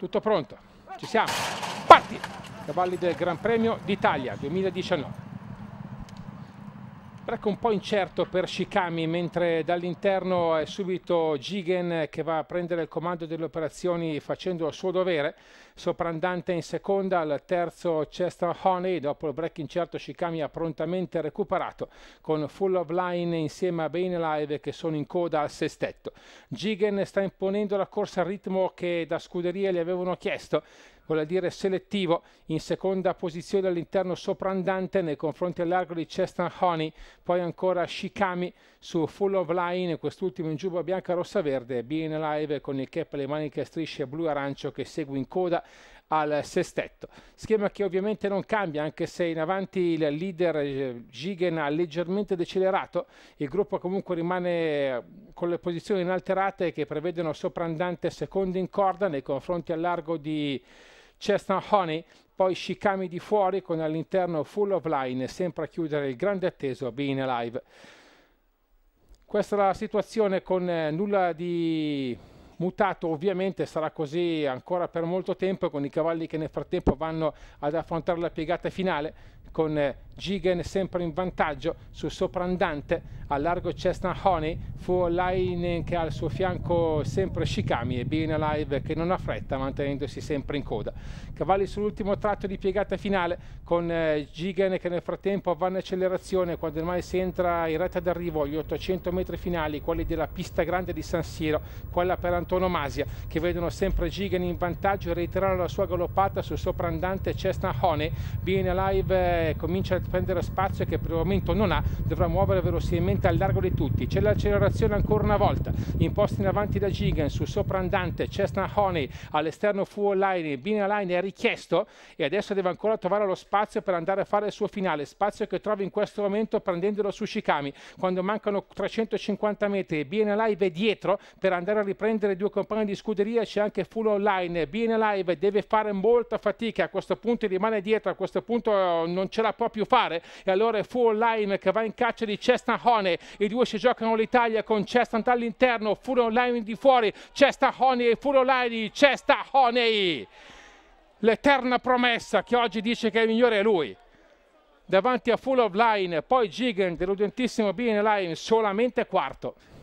Tutto pronto, ci siamo, parti! Cavalli del Gran Premio d'Italia 2019 break un po' incerto per Shikami, mentre dall'interno è subito Gigen che va a prendere il comando delle operazioni facendo il suo dovere. Soprandante in seconda, al terzo Chester Honey. Dopo il break incerto Shikami ha prontamente recuperato con Full of Line insieme a Bane Live che sono in coda al sestetto. Gigen sta imponendo la corsa al ritmo che da scuderia gli avevano chiesto vuol dire selettivo, in seconda posizione all'interno soprandante nei confronti al di Chestan Honey, poi ancora Shikami su Full of Line, quest'ultimo in giubba bianca, rossa, verde, Being Live con il cap, le maniche a strisce blu-arancio che segue in coda al sestetto. Schema che ovviamente non cambia, anche se in avanti il leader Gigen eh, ha leggermente decelerato, il gruppo comunque rimane eh, con le posizioni inalterate che prevedono soprandante secondo in corda nei confronti al largo di Chestnut Honey, poi Shikami di fuori con all'interno Full of Line, sempre a chiudere il grande atteso Being Alive. Questa è la situazione con eh, nulla di mutato ovviamente sarà così ancora per molto tempo con i cavalli che nel frattempo vanno ad affrontare la piegata finale con Gigen eh, sempre in vantaggio sul Soprandante al largo Cessna Honey fu Lainen che ha al suo fianco sempre Shikami e Being Alive che non ha fretta mantenendosi sempre in coda. Cavalli sull'ultimo tratto di piegata finale con eh, Gigan che nel frattempo va in accelerazione quando ormai si entra in retta d'arrivo agli 800 metri finali, quelli della pista grande di San Siro, quella per antonomasia, che vedono sempre Gigan in vantaggio e reiterano la sua galoppata sul soprandante Chestnut Honey. Being Alive eh, comincia a prendere spazio che per il momento non ha, dovrà muovere velocemente spinta al largo di tutti, c'è l'accelerazione ancora una volta, imposta in avanti da Gigan sul soprandante Cessna Honey all'esterno fu online, Bina Line è richiesto e adesso deve ancora trovare lo spazio per andare a fare il suo finale, spazio che trova in questo momento prendendolo su Shikami quando mancano 350 metri, Bina Live è dietro per andare a riprendere due compagni di scuderia, c'è anche full online, Bina Live deve fare molta fatica, a questo punto rimane dietro, a questo punto non ce la può più fare e allora è full online che va in caccia di Cessna Honey pallone, i due si giocano l'Italia con Cestant all'interno, Furon Line di fuori, Cesta Honey e Furon Line, Cesta Honey. L'eterna promessa che oggi dice che è migliore è lui davanti a Full of Line, poi Gigan, deludentissimo Bean Line, solamente quarto.